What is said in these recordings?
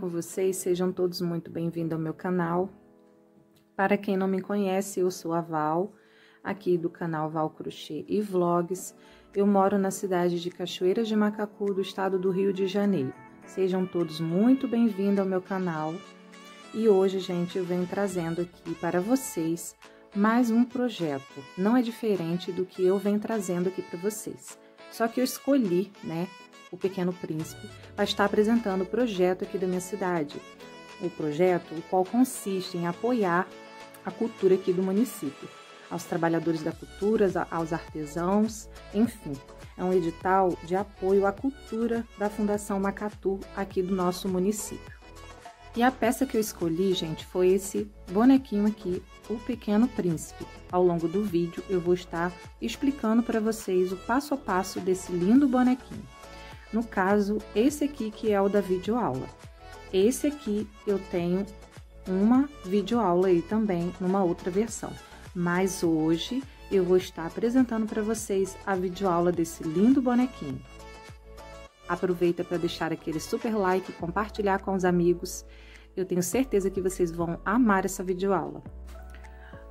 com vocês? Sejam todos muito bem-vindos ao meu canal. Para quem não me conhece, eu sou a Val, aqui do canal Val Crochê e Vlogs. Eu moro na cidade de Cachoeiras de Macacu, do estado do Rio de Janeiro. Sejam todos muito bem-vindos ao meu canal. E hoje, gente, eu venho trazendo aqui para vocês mais um projeto. Não é diferente do que eu venho trazendo aqui para vocês. Só que eu escolhi, né, o Pequeno Príncipe, vai estar apresentando o projeto aqui da minha cidade. O projeto, o qual consiste em apoiar a cultura aqui do município, aos trabalhadores da cultura, aos artesãos, enfim. É um edital de apoio à cultura da Fundação Macatu aqui do nosso município. E a peça que eu escolhi, gente, foi esse bonequinho aqui, O Pequeno Príncipe. Ao longo do vídeo eu vou estar explicando para vocês o passo a passo desse lindo bonequinho. No caso, esse aqui que é o da videoaula. Esse aqui eu tenho uma videoaula aí também, numa outra versão. Mas hoje eu vou estar apresentando para vocês a videoaula desse lindo bonequinho. Aproveita para deixar aquele super like, compartilhar com os amigos. Eu tenho certeza que vocês vão amar essa videoaula.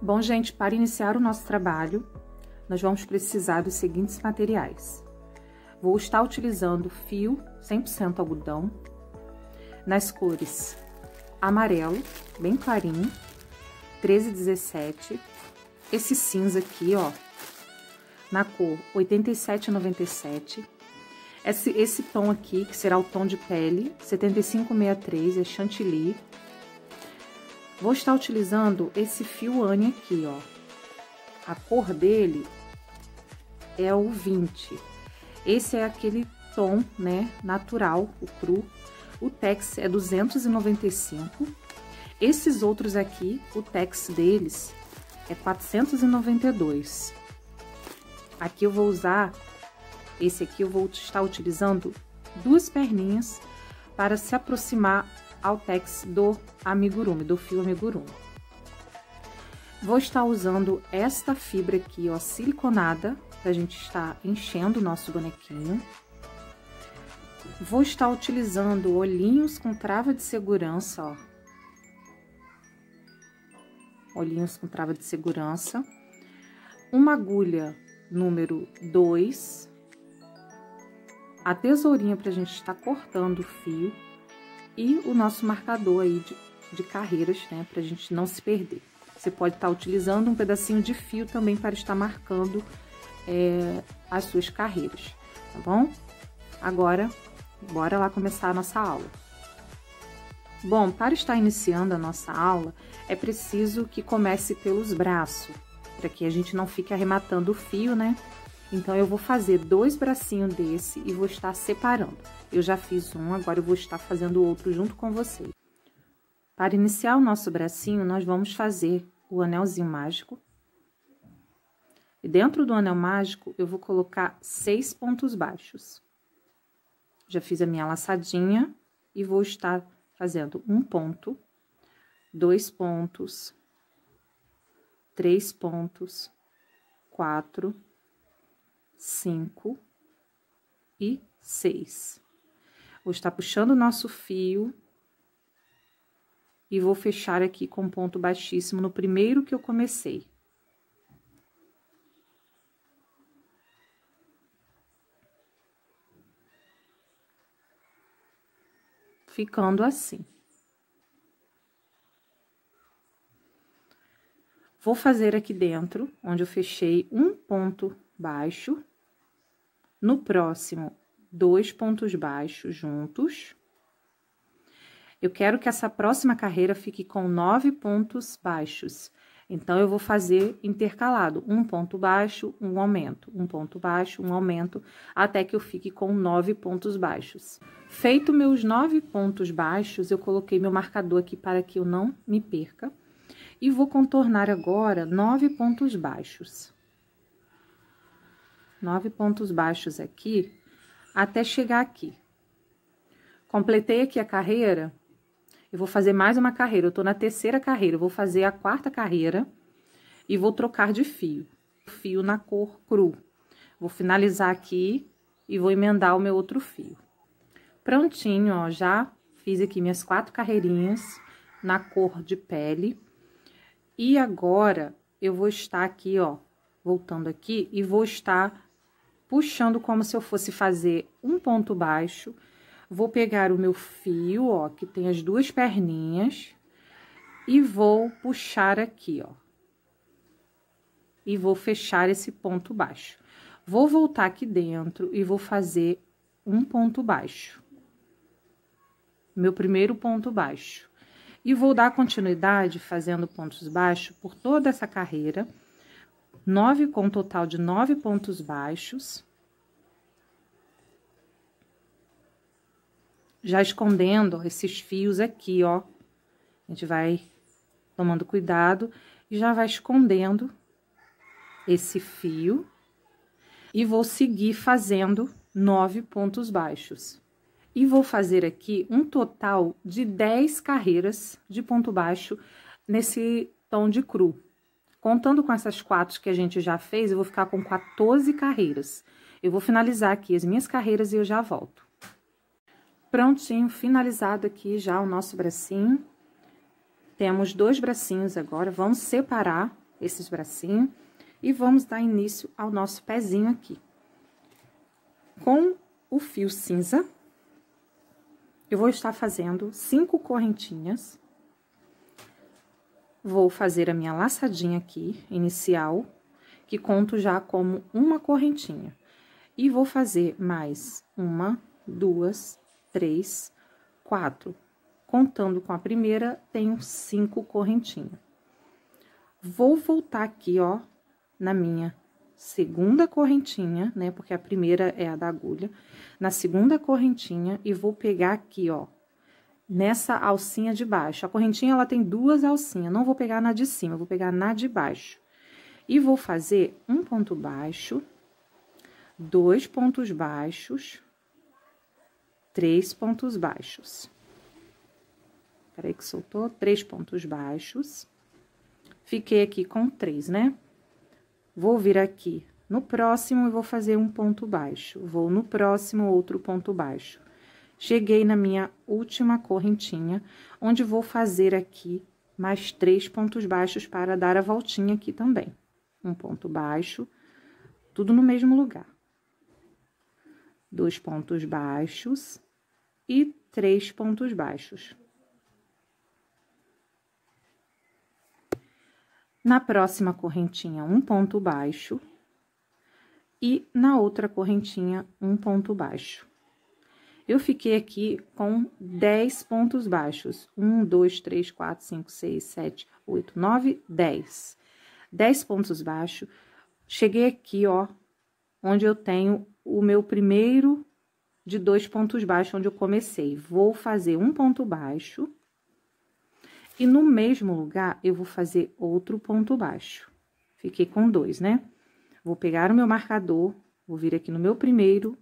Bom, gente, para iniciar o nosso trabalho, nós vamos precisar dos seguintes materiais. Vou estar utilizando fio 100% algodão nas cores amarelo, bem clarinho, 1317, esse cinza aqui, ó, na cor 8797, esse, esse tom aqui, que será o tom de pele, 7563, é chantilly. Vou estar utilizando esse fio Anne aqui, ó. A cor dele é o 20. Esse é aquele tom, né, natural, o cru. O Tex é 295. Esses outros aqui, o Tex deles é 492. Aqui eu vou usar, esse aqui eu vou estar utilizando duas perninhas para se aproximar ao Tex do amigurumi, do fio amigurumi. Vou estar usando esta fibra aqui, ó, siliconada, a gente estar enchendo o nosso bonequinho. Vou estar utilizando olhinhos com trava de segurança, ó. Olhinhos com trava de segurança. Uma agulha número 2. A tesourinha para a gente estar cortando o fio. E o nosso marcador aí de, de carreiras, né? Para a gente não se perder. Você pode estar utilizando um pedacinho de fio também para estar marcando é, as suas carreiras, tá bom? Agora, bora lá começar a nossa aula. Bom, para estar iniciando a nossa aula, é preciso que comece pelos braços, para que a gente não fique arrematando o fio, né? Então, eu vou fazer dois bracinhos desse e vou estar separando. Eu já fiz um, agora eu vou estar fazendo o outro junto com vocês. Para iniciar o nosso bracinho, nós vamos fazer o anelzinho mágico e dentro do anel mágico, eu vou colocar seis pontos baixos. Já fiz a minha laçadinha e vou estar fazendo um ponto, dois pontos, três pontos, quatro, cinco e seis. Vou estar puxando o nosso fio e vou fechar aqui com ponto baixíssimo no primeiro que eu comecei. ficando assim. Vou fazer aqui dentro, onde eu fechei um ponto baixo. No próximo, dois pontos baixos juntos. Eu quero que essa próxima carreira fique com nove pontos baixos. Então, eu vou fazer intercalado, um ponto baixo, um aumento, um ponto baixo, um aumento, até que eu fique com nove pontos baixos. Feito meus nove pontos baixos, eu coloquei meu marcador aqui para que eu não me perca. E vou contornar agora nove pontos baixos. Nove pontos baixos aqui, até chegar aqui. Completei aqui a carreira, eu vou fazer mais uma carreira, eu tô na terceira carreira, eu vou fazer a quarta carreira e vou trocar de fio. Fio na cor cru. Vou finalizar aqui e vou emendar o meu outro fio. Prontinho, ó, já fiz aqui minhas quatro carreirinhas na cor de pele. E agora, eu vou estar aqui, ó, voltando aqui, e vou estar puxando como se eu fosse fazer um ponto baixo Vou pegar o meu fio, ó, que tem as duas perninhas, e vou puxar aqui, ó. E vou fechar esse ponto baixo. Vou voltar aqui dentro e vou fazer um ponto baixo. Meu primeiro ponto baixo. E vou dar continuidade fazendo pontos baixos por toda essa carreira. Nove, com um total de nove pontos baixos já escondendo esses fios aqui, ó. A gente vai tomando cuidado e já vai escondendo esse fio. E vou seguir fazendo nove pontos baixos. E vou fazer aqui um total de dez carreiras de ponto baixo nesse tom de cru. Contando com essas quatro que a gente já fez, eu vou ficar com 14 carreiras. Eu vou finalizar aqui as minhas carreiras e eu já volto. Prontinho, finalizado aqui já o nosso bracinho. Temos dois bracinhos agora, vamos separar esses bracinhos e vamos dar início ao nosso pezinho aqui. Com o fio cinza, eu vou estar fazendo cinco correntinhas. Vou fazer a minha laçadinha aqui, inicial, que conto já como uma correntinha. E vou fazer mais uma, duas, três, quatro. Contando com a primeira, tenho cinco correntinhas. Vou voltar aqui, ó, na minha segunda correntinha, né? Porque a primeira é a da agulha. Na segunda correntinha e vou pegar aqui, ó, nessa alcinha de baixo. A correntinha, ela tem duas alcinhas, não vou pegar na de cima, vou pegar na de baixo. E vou fazer um ponto baixo, dois pontos baixos, três pontos baixos. Peraí que soltou, três pontos baixos. Fiquei aqui com três, né? Vou vir aqui no próximo e vou fazer um ponto baixo. Vou no próximo, outro ponto baixo. Cheguei na minha última correntinha, onde vou fazer aqui mais três pontos baixos para dar a voltinha aqui também. Um ponto baixo, tudo no mesmo lugar dois pontos baixos e três pontos baixos. Na próxima correntinha, um ponto baixo e na outra correntinha, um ponto baixo. Eu fiquei aqui com 10 pontos baixos. 1, 2, 3, 4, 5, 6, 7, 8, 9, 10. 10 pontos baixos. Cheguei aqui, ó, onde eu tenho o meu primeiro de dois pontos baixos, onde eu comecei. Vou fazer um ponto baixo. E no mesmo lugar, eu vou fazer outro ponto baixo. Fiquei com dois, né? Vou pegar o meu marcador, vou vir aqui no meu primeiro,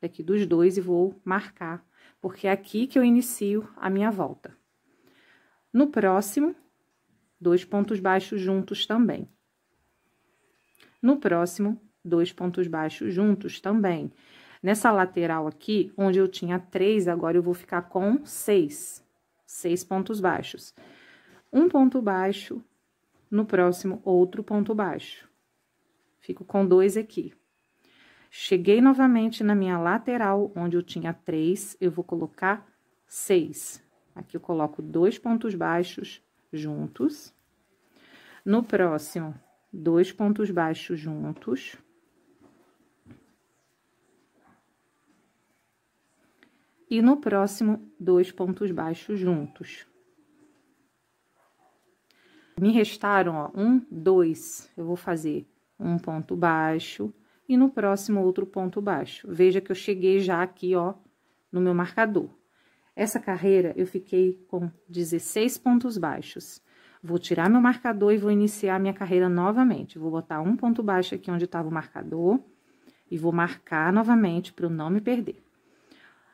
daqui dos dois, e vou marcar. Porque é aqui que eu inicio a minha volta. No próximo, dois pontos baixos juntos também. No próximo, dois pontos baixos juntos também. Nessa lateral aqui, onde eu tinha três, agora eu vou ficar com seis, seis pontos baixos. Um ponto baixo, no próximo, outro ponto baixo. Fico com dois aqui. Cheguei novamente na minha lateral, onde eu tinha três, eu vou colocar seis. Aqui eu coloco dois pontos baixos juntos. No próximo, dois pontos baixos juntos. e no próximo, dois pontos baixos juntos. Me restaram, ó, um, dois. Eu vou fazer um ponto baixo e no próximo outro ponto baixo. Veja que eu cheguei já aqui, ó, no meu marcador. Essa carreira eu fiquei com 16 pontos baixos. Vou tirar meu marcador e vou iniciar minha carreira novamente. Vou botar um ponto baixo aqui onde estava o marcador e vou marcar novamente para eu não me perder.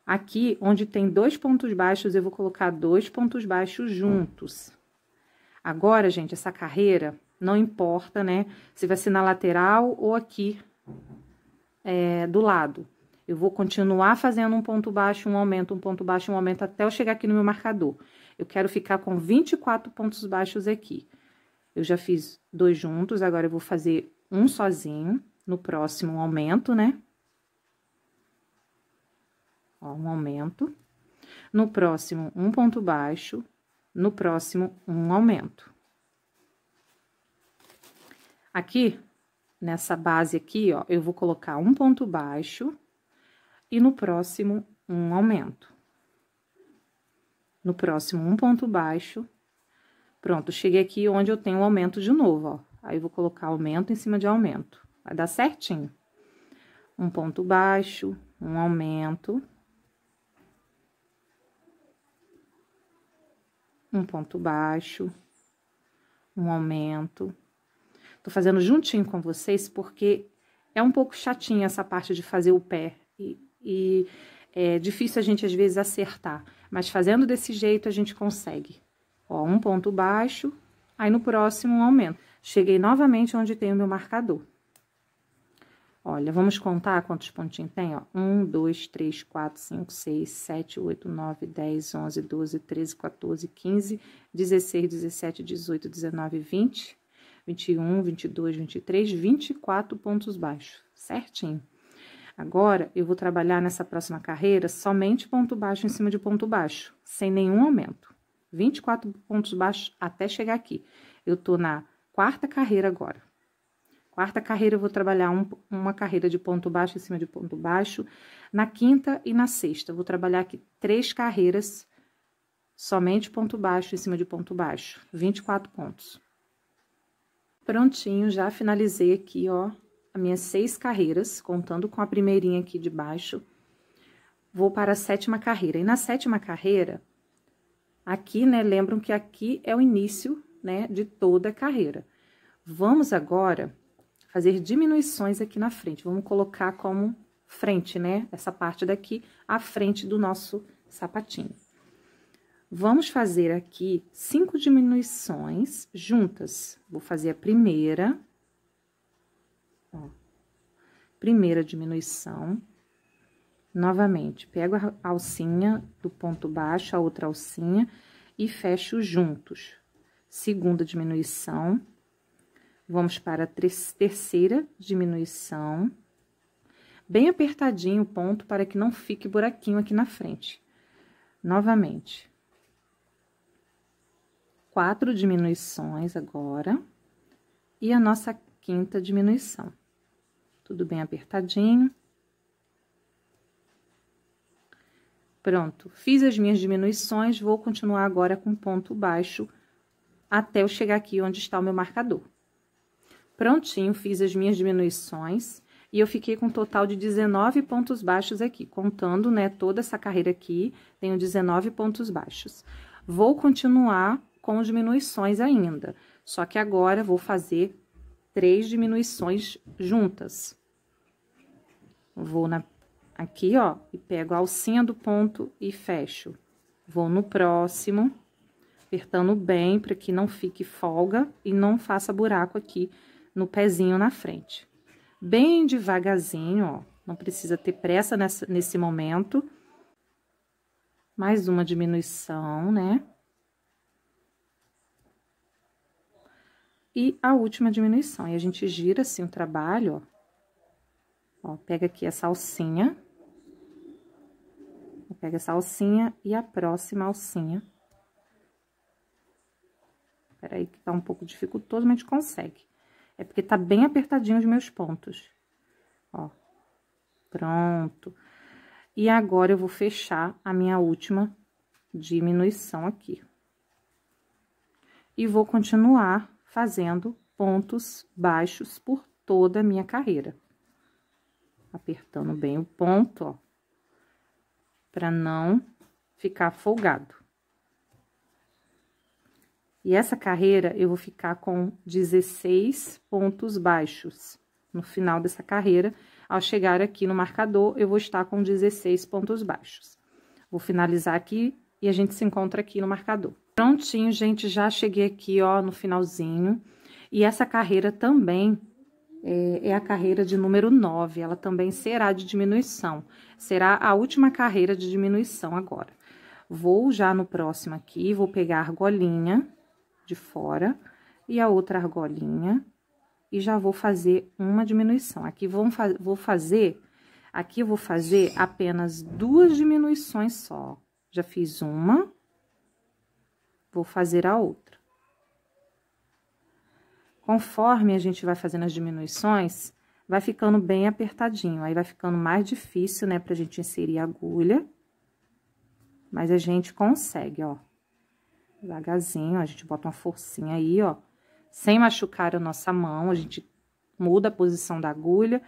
Aqui, onde tem dois pontos baixos, eu vou colocar dois pontos baixos juntos. Agora, gente, essa carreira, não importa, né? Se vai ser na lateral ou aqui é, do lado. Eu vou continuar fazendo um ponto baixo, um aumento, um ponto baixo, um aumento, até eu chegar aqui no meu marcador. Eu quero ficar com 24 pontos baixos aqui. Eu já fiz dois juntos, agora eu vou fazer um sozinho no próximo aumento, né? ó, um aumento. No próximo, um ponto baixo. No próximo, um aumento. Aqui, nessa base aqui, ó, eu vou colocar um ponto baixo e no próximo, um aumento. No próximo, um ponto baixo. Pronto, cheguei aqui onde eu tenho um aumento de novo, ó. Aí, eu vou colocar aumento em cima de aumento. Vai dar certinho. Um ponto baixo, um aumento um ponto baixo, um aumento. Tô fazendo juntinho com vocês porque é um pouco chatinho essa parte de fazer o pé e, e é difícil a gente às vezes acertar, mas fazendo desse jeito a gente consegue. Ó, um ponto baixo, aí no próximo um aumento. Cheguei novamente onde tem o meu marcador. Olha, vamos contar quantos pontinhos tem, ó. 1, 2, 3, 4, 5, 6, 7, 8, 9, 10, 11, 12, 13, 14, 15, 16, 17, 18, 19, 20, 21, 22, 23, 24 pontos baixos, certinho. Agora, eu vou trabalhar nessa próxima carreira somente ponto baixo em cima de ponto baixo, sem nenhum aumento. 24 pontos baixos até chegar aqui. Eu tô na quarta carreira agora. Quarta carreira eu vou trabalhar um, uma carreira de ponto baixo em cima de ponto baixo. Na quinta e na sexta, vou trabalhar aqui três carreiras, somente ponto baixo em cima de ponto baixo, 24 pontos. Prontinho, já finalizei aqui, ó, as minhas seis carreiras, contando com a primeirinha aqui de baixo. Vou para a sétima carreira. E na sétima carreira, aqui, né, lembram que aqui é o início, né, de toda a carreira. Vamos agora fazer diminuições aqui na frente. Vamos colocar como frente, né? Essa parte daqui, a frente do nosso sapatinho. Vamos fazer aqui cinco diminuições juntas. Vou fazer a primeira. Ó, primeira diminuição. Novamente, pego a alcinha do ponto baixo, a outra alcinha, e fecho juntos. Segunda diminuição Vamos para a terceira diminuição. Bem apertadinho o ponto para que não fique buraquinho aqui na frente. Novamente. Quatro diminuições agora. E a nossa quinta diminuição. Tudo bem apertadinho. Pronto, fiz as minhas diminuições, vou continuar agora com ponto baixo até eu chegar aqui onde está o meu marcador. Prontinho, fiz as minhas diminuições e eu fiquei com um total de 19 pontos baixos aqui, contando, né, toda essa carreira aqui, tenho 19 pontos baixos. Vou continuar com diminuições ainda, só que agora vou fazer três diminuições juntas. Vou na, aqui, ó, e pego a alcinha do ponto e fecho. Vou no próximo, apertando bem para que não fique folga e não faça buraco aqui no pezinho na frente. Bem devagarzinho, ó. Não precisa ter pressa nessa, nesse momento. Mais uma diminuição, né? E a última diminuição. E a gente gira assim o trabalho, ó. ó pega aqui essa alcinha. Pega essa alcinha e a próxima alcinha. Peraí que tá um pouco dificultoso, mas a gente consegue. É porque tá bem apertadinho os meus pontos. Ó. Pronto. E agora, eu vou fechar a minha última diminuição aqui. E vou continuar fazendo pontos baixos por toda a minha carreira. Apertando bem o ponto, ó. Pra não ficar folgado. E essa carreira, eu vou ficar com 16 pontos baixos. No final dessa carreira, ao chegar aqui no marcador, eu vou estar com 16 pontos baixos. Vou finalizar aqui e a gente se encontra aqui no marcador. Prontinho, gente, já cheguei aqui, ó, no finalzinho. E essa carreira também é, é a carreira de número 9, ela também será de diminuição. Será a última carreira de diminuição agora. Vou já no próximo aqui, vou pegar a argolinha de fora e a outra argolinha e já vou fazer uma diminuição. Aqui vou fa vou fazer, aqui eu vou fazer apenas duas diminuições só. Já fiz uma, vou fazer a outra. Conforme a gente vai fazendo as diminuições, vai ficando bem apertadinho. Aí vai ficando mais difícil, né, pra gente inserir a agulha. Mas a gente consegue, ó. Devagarzinho, a gente bota uma forcinha aí, ó. Sem machucar a nossa mão, a gente muda a posição da agulha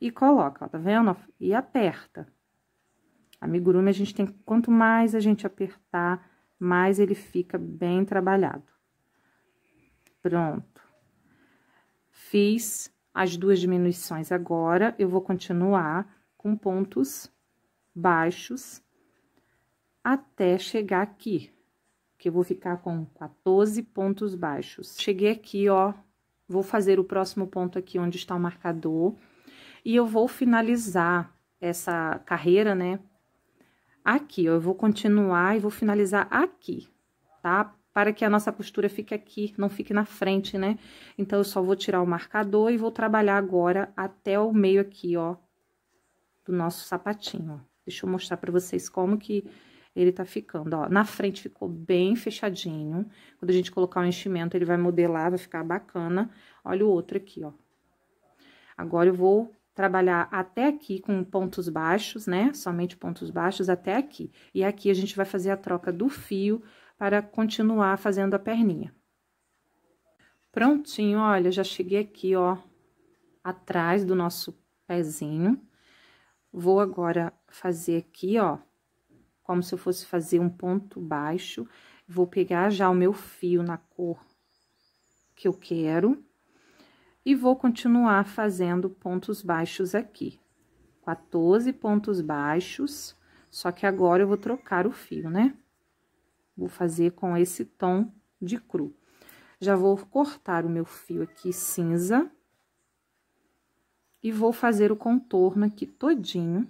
e coloca, ó, tá vendo? E aperta. Amigurumi, a gente tem, quanto mais a gente apertar, mais ele fica bem trabalhado. Pronto. Fiz as duas diminuições agora, eu vou continuar com pontos baixos até chegar aqui que eu vou ficar com 14 pontos baixos. Cheguei aqui, ó, vou fazer o próximo ponto aqui onde está o marcador, e eu vou finalizar essa carreira, né, aqui, ó, eu vou continuar e vou finalizar aqui, tá? Para que a nossa costura fique aqui, não fique na frente, né? Então, eu só vou tirar o marcador e vou trabalhar agora até o meio aqui, ó, do nosso sapatinho, ó. Deixa eu mostrar para vocês como que ele tá ficando, ó. Na frente ficou bem fechadinho. Quando a gente colocar o enchimento, ele vai modelar, vai ficar bacana. Olha o outro aqui, ó. Agora eu vou trabalhar até aqui com pontos baixos, né? Somente pontos baixos até aqui. E aqui a gente vai fazer a troca do fio para continuar fazendo a perninha. Prontinho, olha, já cheguei aqui, ó, atrás do nosso pezinho. Vou agora fazer aqui, ó, como se eu fosse fazer um ponto baixo. Vou pegar já o meu fio na cor que eu quero e vou continuar fazendo pontos baixos aqui. 14 pontos baixos, só que agora eu vou trocar o fio, né? Vou fazer com esse tom de cru. Já vou cortar o meu fio aqui cinza. E vou fazer o contorno aqui todinho.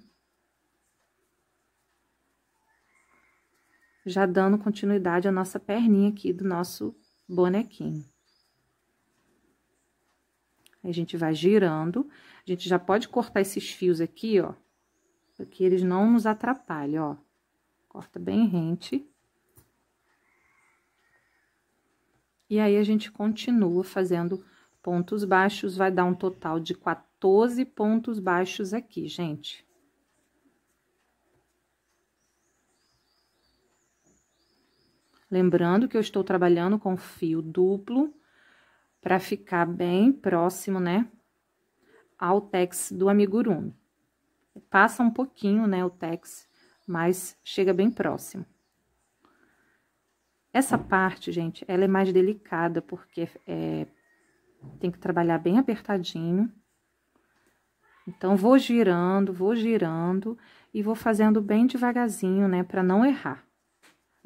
já dando continuidade à nossa perninha aqui do nosso bonequinho. Aí, a gente vai girando, a gente já pode cortar esses fios aqui, ó, para que eles não nos atrapalhem, ó. Corta bem rente. E aí, a gente continua fazendo pontos baixos, vai dar um total de 14 pontos baixos aqui, gente. Lembrando que eu estou trabalhando com fio duplo para ficar bem próximo, né, ao tex do amigurumi. Passa um pouquinho, né, o tex, mas chega bem próximo. Essa parte, gente, ela é mais delicada, porque é, tem que trabalhar bem apertadinho. Então, vou girando, vou girando e vou fazendo bem devagarzinho, né, para não errar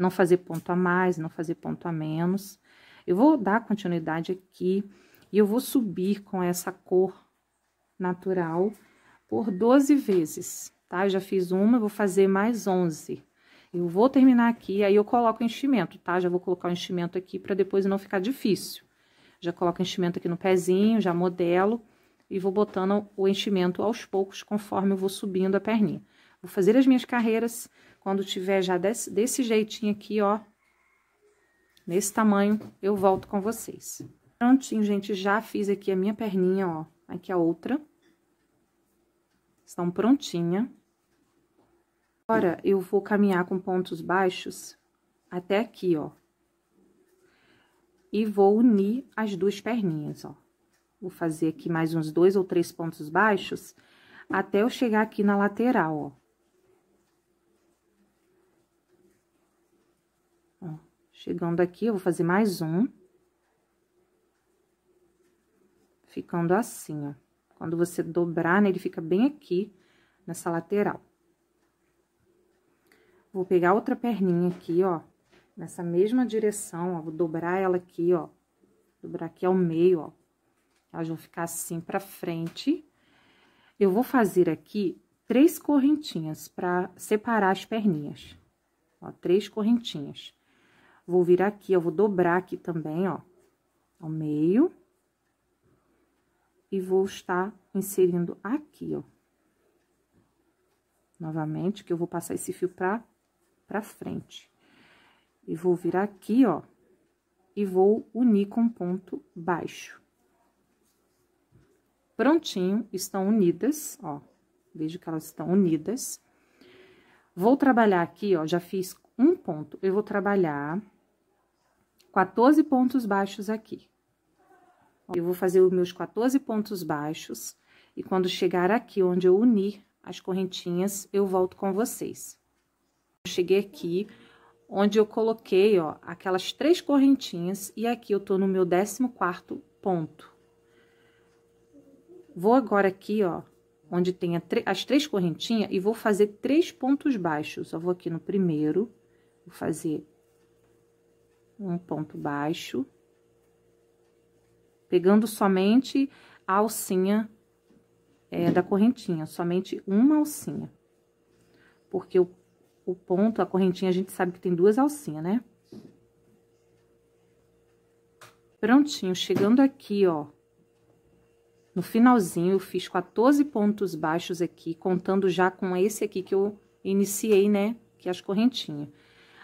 não fazer ponto a mais, não fazer ponto a menos. Eu vou dar continuidade aqui e eu vou subir com essa cor natural por 12 vezes, tá? Eu já fiz uma, vou fazer mais 11. Eu vou terminar aqui, aí eu coloco o enchimento, tá? Já vou colocar o enchimento aqui para depois não ficar difícil. Já coloco o enchimento aqui no pezinho, já modelo e vou botando o enchimento aos poucos conforme eu vou subindo a perninha. Vou fazer as minhas carreiras quando tiver já desse, desse jeitinho aqui, ó, nesse tamanho, eu volto com vocês. Prontinho, gente, já fiz aqui a minha perninha, ó, aqui a outra. Estão prontinha. Agora, eu vou caminhar com pontos baixos até aqui, ó. E vou unir as duas perninhas, ó. Vou fazer aqui mais uns dois ou três pontos baixos até eu chegar aqui na lateral, ó. Chegando aqui, eu vou fazer mais um. Ficando assim, ó. Quando você dobrar, né, ele fica bem aqui, nessa lateral. Vou pegar outra perninha aqui, ó, nessa mesma direção, ó, vou dobrar ela aqui, ó. Dobrar aqui ao meio, ó. Elas vão ficar assim pra frente. Eu vou fazer aqui três correntinhas para separar as perninhas. Ó, três correntinhas. Vou vir aqui, eu vou dobrar aqui também, ó, ao meio. E vou estar inserindo aqui, ó. Novamente, que eu vou passar esse fio pra, pra frente. E vou vir aqui, ó, e vou unir com ponto baixo. Prontinho, estão unidas, ó. Vejo que elas estão unidas. Vou trabalhar aqui, ó, já fiz um ponto. Eu vou trabalhar 14 pontos baixos aqui. Eu vou fazer os meus 14 pontos baixos, e quando chegar aqui onde eu unir as correntinhas, eu volto com vocês. Eu cheguei aqui, onde eu coloquei, ó, aquelas três correntinhas, e aqui eu tô no meu 14 quarto ponto. Vou agora aqui, ó, onde tem as três correntinhas, e vou fazer três pontos baixos. Eu vou aqui no primeiro, vou fazer um ponto baixo, pegando somente a alcinha é, da correntinha, somente uma alcinha. Porque o, o ponto, a correntinha, a gente sabe que tem duas alcinhas, né? Prontinho, chegando aqui, ó, no finalzinho, eu fiz 14 pontos baixos aqui, contando já com esse aqui que eu iniciei, né? Que é as correntinhas.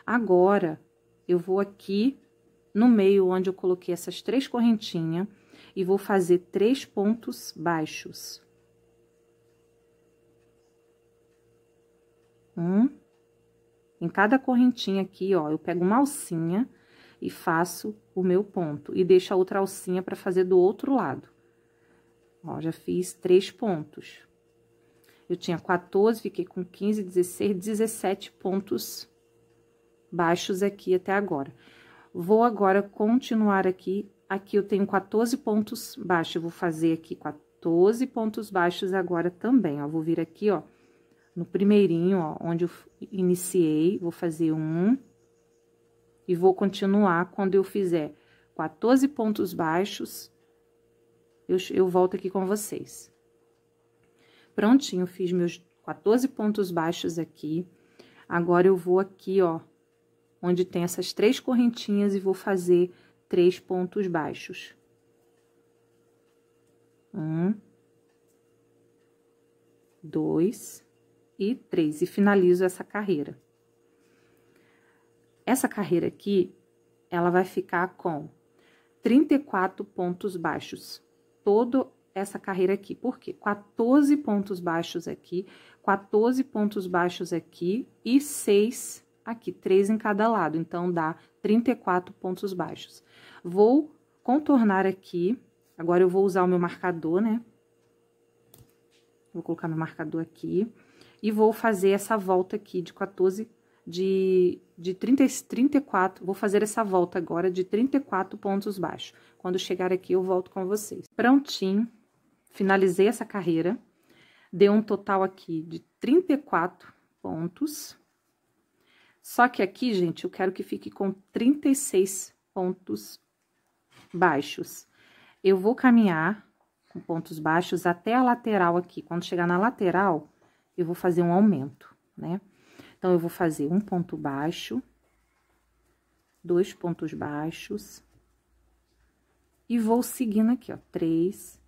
Agora, eu vou aqui no meio onde eu coloquei essas três correntinhas e vou fazer três pontos baixos. Um. Em cada correntinha aqui, ó, eu pego uma alcinha e faço o meu ponto. E deixo a outra alcinha para fazer do outro lado. Ó, já fiz três pontos. Eu tinha 14, fiquei com 15, 16, 17 pontos baixos aqui até agora. Vou agora continuar aqui, aqui eu tenho 14 pontos baixos, eu vou fazer aqui 14 pontos baixos agora também, ó, vou vir aqui, ó, no primeirinho, ó, onde eu iniciei, vou fazer um e vou continuar quando eu fizer 14 pontos baixos, eu, eu volto aqui com vocês. Prontinho, fiz meus 14 pontos baixos aqui. Agora, eu vou aqui, ó, onde tem essas três correntinhas e vou fazer três pontos baixos. Um, dois e três, e finalizo essa carreira. Essa carreira aqui, ela vai ficar com 34 pontos baixos, toda essa carreira aqui. Por quê? 14 pontos baixos aqui, 14 pontos baixos aqui e 6 aqui, três em cada lado, então dá 34 pontos baixos. Vou contornar aqui, agora eu vou usar o meu marcador, né? Vou colocar meu marcador aqui e vou fazer essa volta aqui de 14, de, de 30, 34, vou fazer essa volta agora de 34 pontos baixos. Quando chegar aqui, eu volto com vocês. Prontinho, finalizei essa carreira, deu um total aqui de 34 pontos. Só que aqui, gente, eu quero que fique com 36 pontos baixos. Eu vou caminhar com pontos baixos até a lateral aqui. Quando chegar na lateral, eu vou fazer um aumento, né? Então, eu vou fazer um ponto baixo, dois pontos baixos, e vou seguindo aqui, ó, três,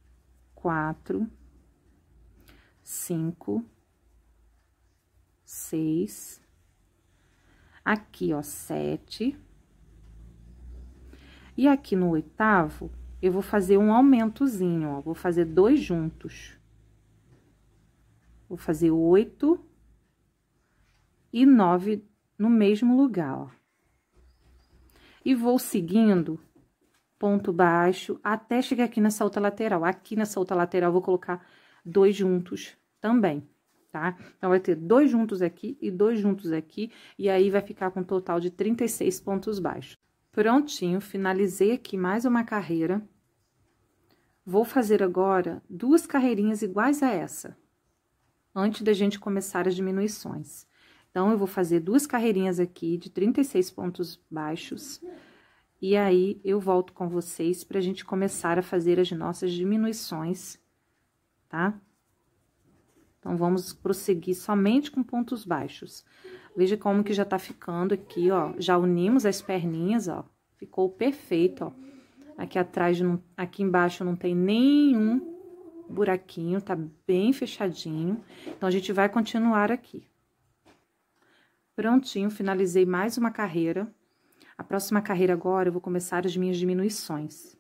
quatro, cinco, seis, Aqui, ó, sete. E aqui no oitavo, eu vou fazer um aumentozinho, ó. Vou fazer dois juntos. Vou fazer oito e nove no mesmo lugar, ó. E vou seguindo ponto baixo até chegar aqui nessa outra lateral. Aqui nessa outra lateral, vou colocar dois juntos também tá? Então, vai ter dois juntos aqui e dois juntos aqui, e aí vai ficar com um total de 36 pontos baixos. Prontinho, finalizei aqui mais uma carreira. Vou fazer agora duas carreirinhas iguais a essa, antes da gente começar as diminuições. Então, eu vou fazer duas carreirinhas aqui de 36 pontos baixos, e aí eu volto com vocês para a gente começar a fazer as nossas diminuições, tá? Então, vamos prosseguir somente com pontos baixos. Veja como que já tá ficando aqui, ó. Já unimos as perninhas, ó. Ficou perfeito, ó. Aqui atrás, não, aqui embaixo não tem nenhum buraquinho, tá bem fechadinho. Então, a gente vai continuar aqui. Prontinho, finalizei mais uma carreira. A próxima carreira agora, eu vou começar as minhas diminuições.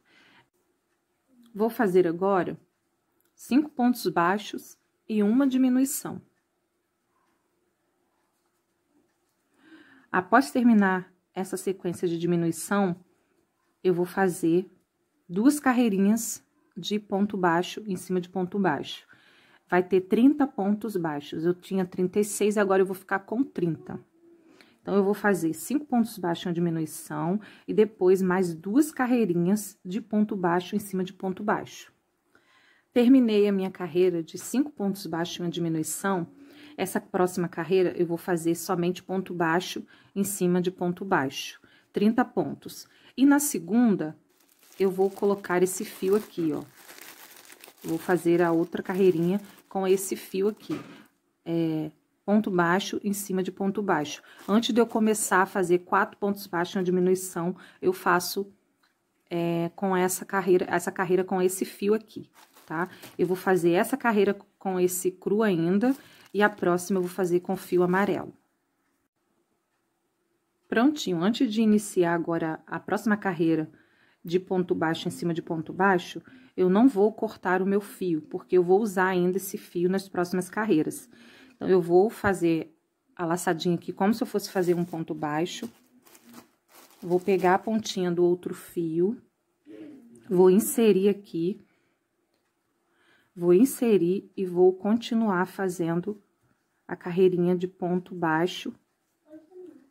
Vou fazer agora cinco pontos baixos e uma diminuição. Após terminar essa sequência de diminuição, eu vou fazer duas carreirinhas de ponto baixo em cima de ponto baixo. Vai ter 30 pontos baixos. Eu tinha 36, agora eu vou ficar com 30. Então, eu vou fazer cinco pontos baixos em diminuição e depois mais duas carreirinhas de ponto baixo em cima de ponto baixo. Terminei a minha carreira de cinco pontos baixos e uma diminuição. Essa próxima carreira eu vou fazer somente ponto baixo em cima de ponto baixo, 30 pontos. E na segunda, eu vou colocar esse fio aqui, ó. Vou fazer a outra carreirinha com esse fio aqui. É, ponto baixo em cima de ponto baixo. Antes de eu começar a fazer quatro pontos baixos na diminuição, eu faço é, com essa carreira, essa carreira com esse fio aqui tá? Eu vou fazer essa carreira com esse cru ainda e a próxima eu vou fazer com fio amarelo. Prontinho, antes de iniciar agora a próxima carreira de ponto baixo em cima de ponto baixo, eu não vou cortar o meu fio, porque eu vou usar ainda esse fio nas próximas carreiras. Então, eu vou fazer a laçadinha aqui como se eu fosse fazer um ponto baixo. Vou pegar a pontinha do outro fio, vou inserir aqui vou inserir e vou continuar fazendo a carreirinha de ponto baixo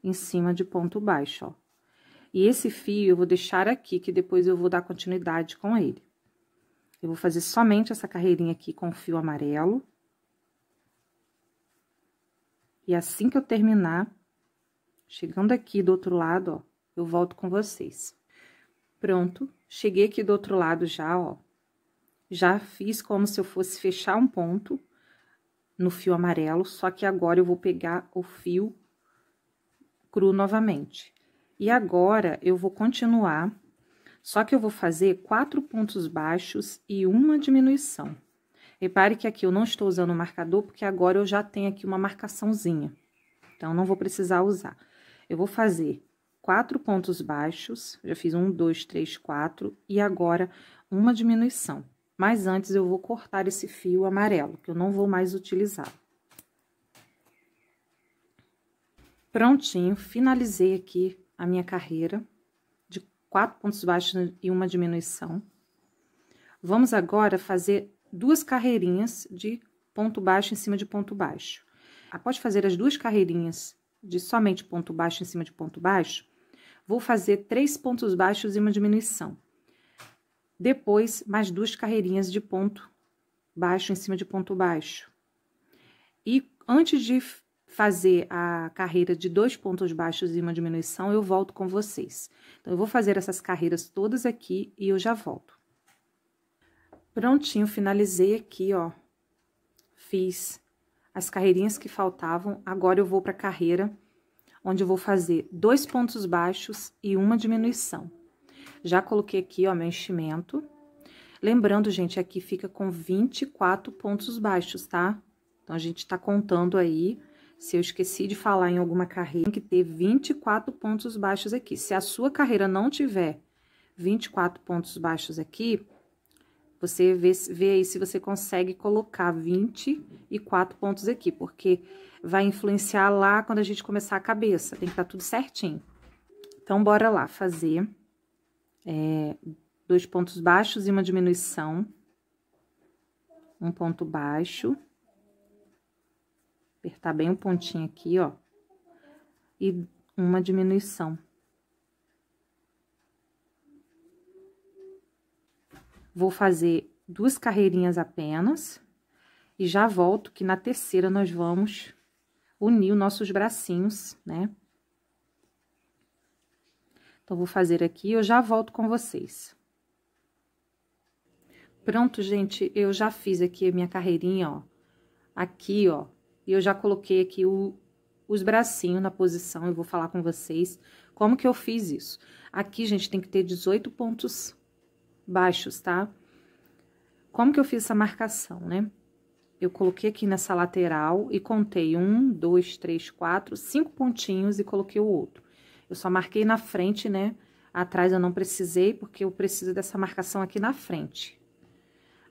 em cima de ponto baixo, ó. E esse fio eu vou deixar aqui, que depois eu vou dar continuidade com ele. Eu vou fazer somente essa carreirinha aqui com fio amarelo. E assim que eu terminar, chegando aqui do outro lado, ó, eu volto com vocês. Pronto, cheguei aqui do outro lado já, ó. Já fiz como se eu fosse fechar um ponto no fio amarelo, só que agora eu vou pegar o fio cru novamente. E agora, eu vou continuar, só que eu vou fazer quatro pontos baixos e uma diminuição. Repare que aqui eu não estou usando o marcador, porque agora eu já tenho aqui uma marcaçãozinha. Então, não vou precisar usar. Eu vou fazer quatro pontos baixos, já fiz um, dois, três, quatro, e agora uma diminuição. Mas antes eu vou cortar esse fio amarelo, que eu não vou mais utilizar. Prontinho, finalizei aqui a minha carreira de quatro pontos baixos e uma diminuição. Vamos agora fazer duas carreirinhas de ponto baixo em cima de ponto baixo. Após fazer as duas carreirinhas de somente ponto baixo em cima de ponto baixo, vou fazer três pontos baixos e uma diminuição. Depois, mais duas carreirinhas de ponto baixo em cima de ponto baixo. E antes de fazer a carreira de dois pontos baixos e uma diminuição, eu volto com vocês. Então, eu vou fazer essas carreiras todas aqui e eu já volto. Prontinho, finalizei aqui, ó. Fiz as carreirinhas que faltavam, agora eu vou para a carreira onde eu vou fazer dois pontos baixos e uma diminuição. Já coloquei aqui, ó, meu enchimento. Lembrando, gente, aqui fica com 24 pontos baixos, tá? Então, a gente tá contando aí, se eu esqueci de falar em alguma carreira, tem que ter 24 pontos baixos aqui. Se a sua carreira não tiver 24 pontos baixos aqui, você vê, vê aí se você consegue colocar 24 pontos aqui, porque vai influenciar lá quando a gente começar a cabeça. Tem que estar tá tudo certinho. Então, bora lá fazer é, dois pontos baixos e uma diminuição. Um ponto baixo. Apertar bem o pontinho aqui, ó. E uma diminuição. Vou fazer duas carreirinhas apenas. E já volto que na terceira nós vamos unir os nossos bracinhos, né? Então, vou fazer aqui e eu já volto com vocês. Pronto, gente, eu já fiz aqui a minha carreirinha, ó. Aqui, ó. E eu já coloquei aqui o, os bracinhos na posição, eu vou falar com vocês como que eu fiz isso. Aqui, gente, tem que ter 18 pontos baixos, tá? Como que eu fiz essa marcação, né? Eu coloquei aqui nessa lateral e contei um, dois, três, quatro, cinco pontinhos e coloquei o outro. Eu só marquei na frente, né? Atrás eu não precisei, porque eu preciso dessa marcação aqui na frente.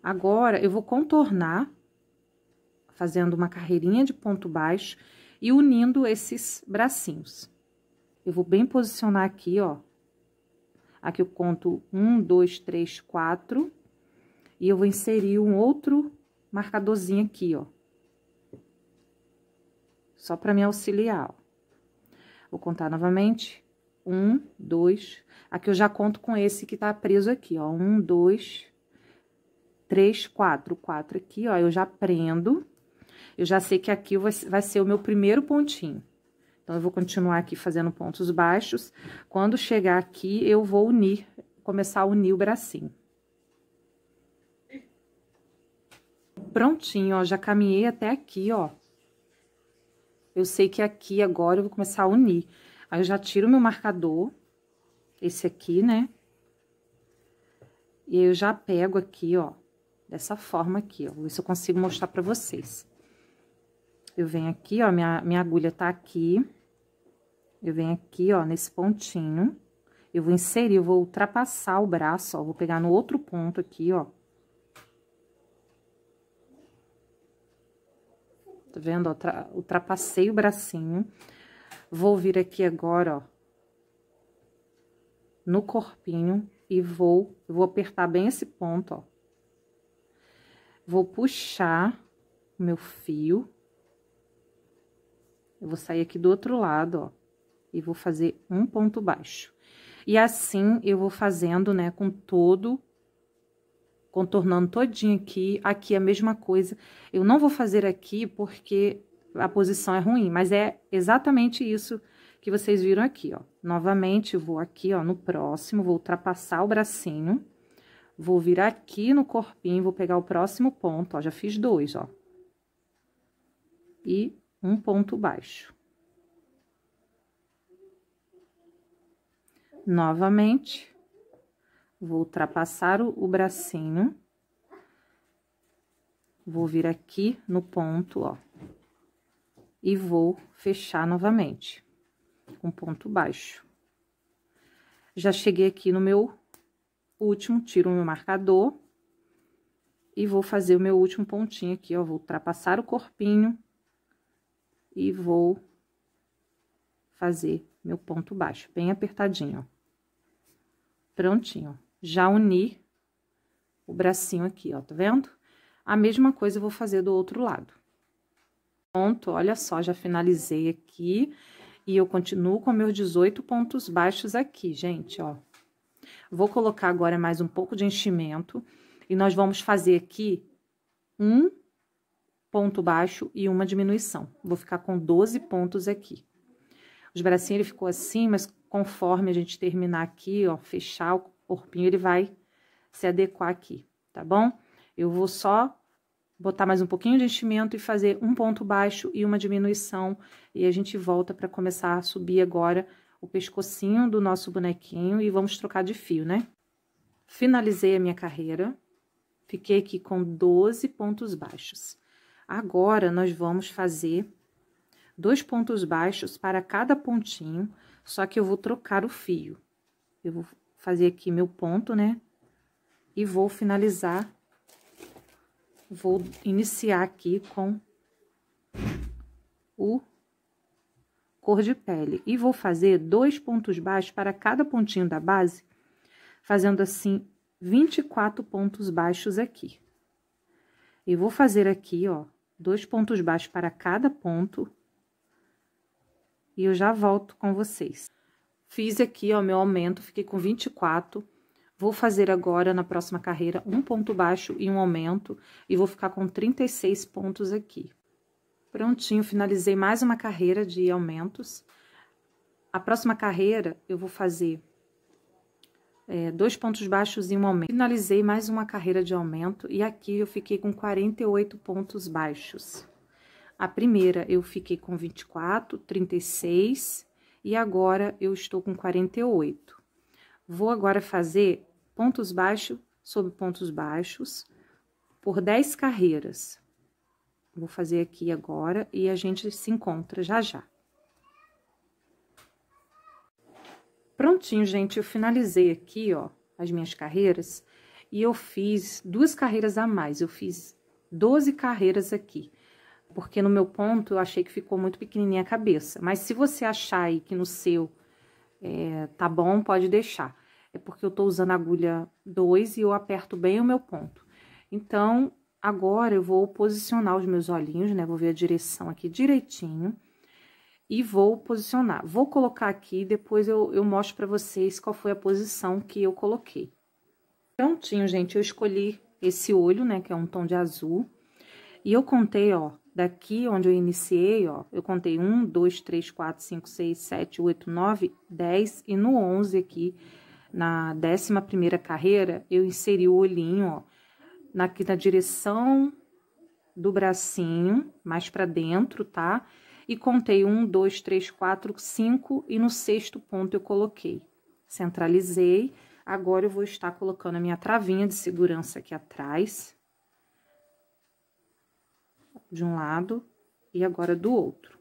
Agora, eu vou contornar, fazendo uma carreirinha de ponto baixo e unindo esses bracinhos. Eu vou bem posicionar aqui, ó. Aqui eu conto um, dois, três, quatro. E eu vou inserir um outro marcadorzinho aqui, ó. Só para me auxiliar, ó. Vou contar novamente. Um, dois. Aqui eu já conto com esse que tá preso aqui, ó. Um, dois, três, quatro. Quatro aqui, ó, eu já prendo. Eu já sei que aqui vai ser o meu primeiro pontinho. Então, eu vou continuar aqui fazendo pontos baixos. Quando chegar aqui, eu vou unir, começar a unir o bracinho. Prontinho, ó, já caminhei até aqui, ó. Eu sei que aqui agora eu vou começar a unir. Aí eu já tiro meu marcador, esse aqui, né? E eu já pego aqui, ó, dessa forma aqui, ó. Vou ver se eu consigo mostrar pra vocês. Eu venho aqui, ó, minha, minha agulha tá aqui. Eu venho aqui, ó, nesse pontinho. Eu vou inserir, eu vou ultrapassar o braço, ó. Vou pegar no outro ponto aqui, ó. tá vendo? ultrapassei o bracinho. Vou vir aqui agora, ó, no corpinho e vou, vou apertar bem esse ponto, ó. Vou puxar o meu fio. Eu vou sair aqui do outro lado, ó, e vou fazer um ponto baixo. E assim, eu vou fazendo, né, com todo contornando todinho aqui. Aqui é a mesma coisa. Eu não vou fazer aqui porque a posição é ruim, mas é exatamente isso que vocês viram aqui, ó. Novamente, eu vou aqui, ó, no próximo, vou ultrapassar o bracinho. Vou vir aqui no corpinho, vou pegar o próximo ponto, ó, já fiz dois, ó. E um ponto baixo. Novamente, Vou ultrapassar o, o bracinho. Vou vir aqui no ponto, ó. E vou fechar novamente. com ponto baixo. Já cheguei aqui no meu último, tiro o meu marcador. E vou fazer o meu último pontinho aqui, ó. Vou ultrapassar o corpinho. E vou fazer meu ponto baixo, bem apertadinho, ó. Prontinho já uni o bracinho aqui, ó, tá vendo? A mesma coisa eu vou fazer do outro lado. Pronto, olha só, já finalizei aqui. E eu continuo com meus 18 pontos baixos aqui, gente, ó. Vou colocar agora mais um pouco de enchimento. E nós vamos fazer aqui um ponto baixo e uma diminuição. Vou ficar com 12 pontos aqui. Os bracinhos, ele ficou assim, mas conforme a gente terminar aqui, ó, fechar o corpinho ele vai se adequar aqui, tá bom? Eu vou só botar mais um pouquinho de enchimento e fazer um ponto baixo e uma diminuição. E a gente volta para começar a subir agora o pescocinho do nosso bonequinho e vamos trocar de fio, né? Finalizei a minha carreira, fiquei aqui com 12 pontos baixos. Agora, nós vamos fazer dois pontos baixos para cada pontinho, só que eu vou trocar o fio. Eu vou fazer aqui meu ponto, né? E vou finalizar, vou iniciar aqui com o cor de pele. E vou fazer dois pontos baixos para cada pontinho da base, fazendo assim 24 pontos baixos aqui. E vou fazer aqui, ó, dois pontos baixos para cada ponto. E eu já volto com vocês. Fiz aqui, ó, meu aumento, fiquei com 24. Vou fazer agora, na próxima carreira, um ponto baixo e um aumento. E vou ficar com 36 pontos aqui. Prontinho, finalizei mais uma carreira de aumentos. A próxima carreira, eu vou fazer é, dois pontos baixos e um aumento. Finalizei mais uma carreira de aumento e aqui eu fiquei com 48 pontos baixos. A primeira eu fiquei com 24, 36, e agora eu estou com 48. Vou agora fazer pontos baixos sobre pontos baixos por 10 carreiras. Vou fazer aqui agora e a gente se encontra já já. Prontinho, gente, eu finalizei aqui, ó, as minhas carreiras e eu fiz duas carreiras a mais, eu fiz 12 carreiras aqui porque no meu ponto eu achei que ficou muito pequenininha a cabeça. Mas se você achar aí que no seu é, tá bom, pode deixar. É porque eu tô usando agulha 2 e eu aperto bem o meu ponto. Então, agora eu vou posicionar os meus olhinhos, né? Vou ver a direção aqui direitinho e vou posicionar. Vou colocar aqui depois eu, eu mostro para vocês qual foi a posição que eu coloquei. Prontinho, gente, eu escolhi esse olho, né, que é um tom de azul. E eu contei, ó, Daqui onde eu iniciei, ó, eu contei 1, 2, 3, 4, 5, 6, 7, 8, 9, 10 e no 11 aqui, na 11ª carreira, eu inseri o olhinho, ó, na, aqui na direção do bracinho, mais para dentro, tá? E contei 1, 2, 3, 4, 5 e no sexto ponto eu coloquei. Centralizei, agora eu vou estar colocando a minha travinha de segurança aqui atrás, de um lado e agora do outro.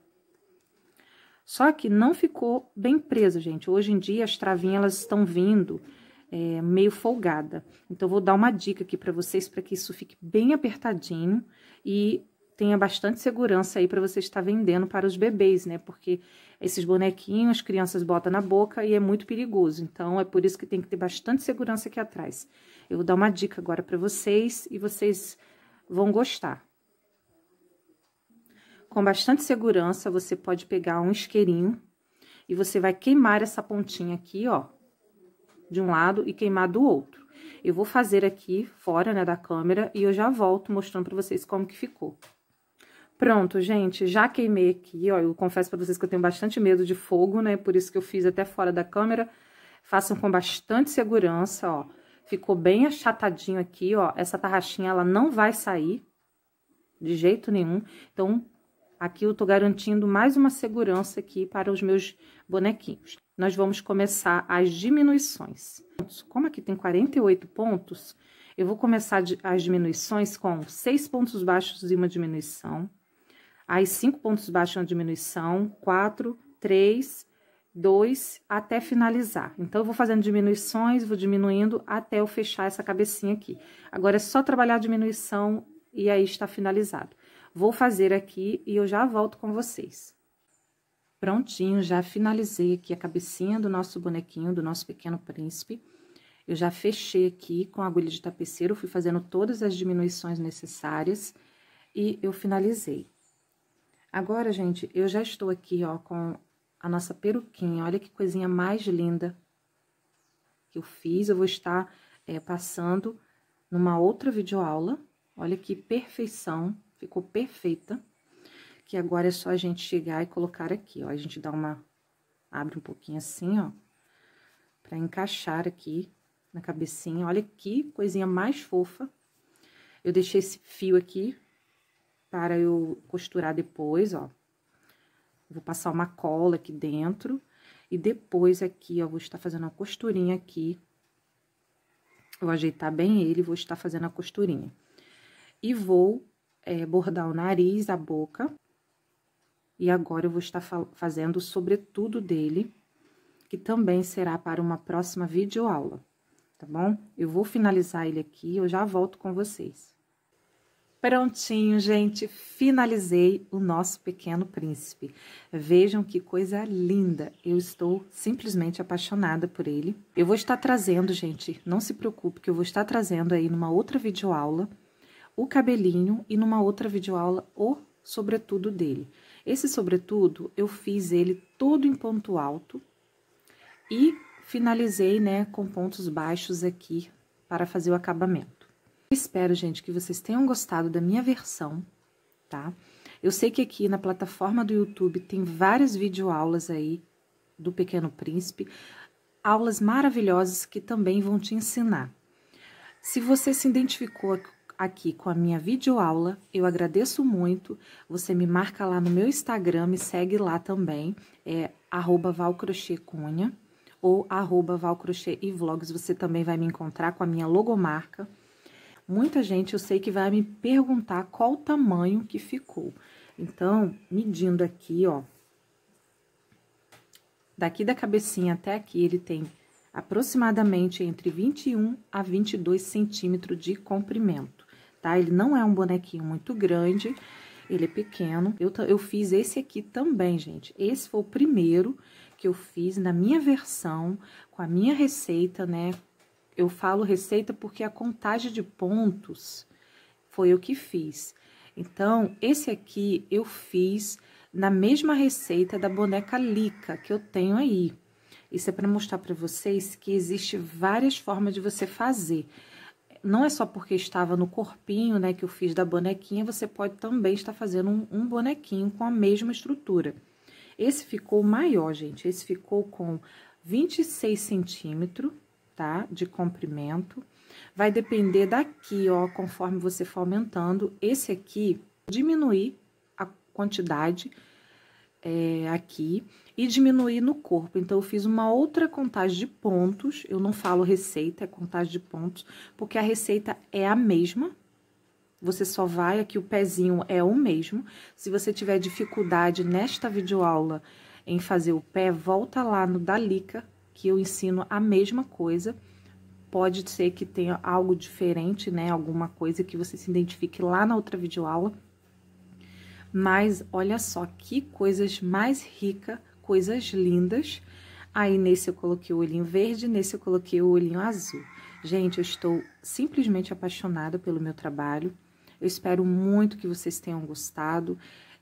Só que não ficou bem presa, gente. Hoje em dia as travinhas elas estão vindo é, meio folgada. Então vou dar uma dica aqui para vocês para que isso fique bem apertadinho e tenha bastante segurança aí para você estar vendendo para os bebês, né? Porque esses bonequinhos as crianças botam na boca e é muito perigoso. Então é por isso que tem que ter bastante segurança aqui atrás. Eu vou dar uma dica agora para vocês e vocês vão gostar. Com bastante segurança, você pode pegar um isqueirinho e você vai queimar essa pontinha aqui, ó, de um lado e queimar do outro. Eu vou fazer aqui fora, né, da câmera e eu já volto mostrando pra vocês como que ficou. Pronto, gente, já queimei aqui, ó, eu confesso pra vocês que eu tenho bastante medo de fogo, né, por isso que eu fiz até fora da câmera. Façam com bastante segurança, ó. Ficou bem achatadinho aqui, ó, essa tarraxinha, ela não vai sair de jeito nenhum. Então, Aqui eu tô garantindo mais uma segurança aqui para os meus bonequinhos. Nós vamos começar as diminuições. Como aqui tem 48 pontos, eu vou começar as diminuições com seis pontos baixos e uma diminuição. Aí, cinco pontos baixos e uma diminuição, quatro, três, dois, até finalizar. Então, eu vou fazendo diminuições, vou diminuindo até eu fechar essa cabecinha aqui. Agora, é só trabalhar a diminuição e aí está finalizado. Vou fazer aqui e eu já volto com vocês. Prontinho, já finalizei aqui a cabecinha do nosso bonequinho, do nosso pequeno príncipe. Eu já fechei aqui com a agulha de tapeceiro, fui fazendo todas as diminuições necessárias e eu finalizei. Agora, gente, eu já estou aqui, ó, com a nossa peruquinha. Olha que coisinha mais linda que eu fiz. Eu vou estar é, passando numa outra videoaula. Olha que perfeição ficou perfeita. Que agora é só a gente chegar e colocar aqui, ó. A gente dá uma... Abre um pouquinho assim, ó. Pra encaixar aqui na cabecinha. Olha que coisinha mais fofa. Eu deixei esse fio aqui para eu costurar depois, ó. Vou passar uma cola aqui dentro. E depois aqui, ó, vou estar fazendo uma costurinha aqui. Vou ajeitar bem ele, vou estar fazendo a costurinha. E vou é, bordar o nariz, a boca. E agora eu vou estar fazendo o sobretudo dele, que também será para uma próxima videoaula, tá bom? Eu vou finalizar ele aqui, eu já volto com vocês. Prontinho, gente, finalizei o nosso pequeno príncipe. Vejam que coisa linda, eu estou simplesmente apaixonada por ele. Eu vou estar trazendo, gente, não se preocupe que eu vou estar trazendo aí numa outra videoaula aula o cabelinho e numa outra videoaula o sobretudo dele. Esse sobretudo eu fiz ele todo em ponto alto e finalizei, né, com pontos baixos aqui para fazer o acabamento. Espero, gente, que vocês tenham gostado da minha versão, tá? Eu sei que aqui na plataforma do YouTube tem várias videoaulas aí do Pequeno Príncipe, aulas maravilhosas que também vão te ensinar. Se você se identificou aqui com a minha videoaula. Eu agradeço muito. Você me marca lá no meu Instagram, me segue lá também, é valcrochêcunha ou arroba valcrochê e vlogs. Você também vai me encontrar com a minha logomarca. Muita gente eu sei que vai me perguntar qual o tamanho que ficou. Então, medindo aqui, ó, daqui da cabecinha até aqui, ele tem aproximadamente entre 21 a 22 centímetros de comprimento tá? Ele não é um bonequinho muito grande, ele é pequeno. Eu, eu fiz esse aqui também, gente. Esse foi o primeiro que eu fiz na minha versão, com a minha receita, né? Eu falo receita porque a contagem de pontos foi o que fiz. Então, esse aqui eu fiz na mesma receita da boneca Lica que eu tenho aí. Isso é para mostrar para vocês que existe várias formas de você fazer não é só porque estava no corpinho, né, que eu fiz da bonequinha, você pode também estar fazendo um, um bonequinho com a mesma estrutura. Esse ficou maior, gente, esse ficou com 26 centímetros, tá, de comprimento. Vai depender daqui, ó, conforme você for aumentando. Esse aqui, diminuir a quantidade é, aqui e diminuir no corpo. Então, eu fiz uma outra contagem de pontos, eu não falo receita, é contagem de pontos, porque a receita é a mesma. Você só vai, aqui o pezinho é o mesmo. Se você tiver dificuldade nesta videoaula em fazer o pé, volta lá no Dalica, que eu ensino a mesma coisa. Pode ser que tenha algo diferente, né? Alguma coisa que você se identifique lá na outra videoaula mas olha só que coisas mais ricas, coisas lindas. Aí nesse eu coloquei o olhinho verde, nesse eu coloquei o olhinho azul. Gente, eu estou simplesmente apaixonada pelo meu trabalho. Eu espero muito que vocês tenham gostado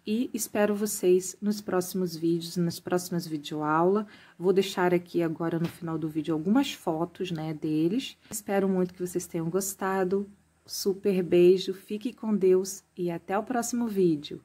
e espero vocês nos próximos vídeos, nas próximas videoaulas. Vou deixar aqui agora no final do vídeo algumas fotos, né, deles. Espero muito que vocês tenham gostado. Super beijo, fique com Deus e até o próximo vídeo.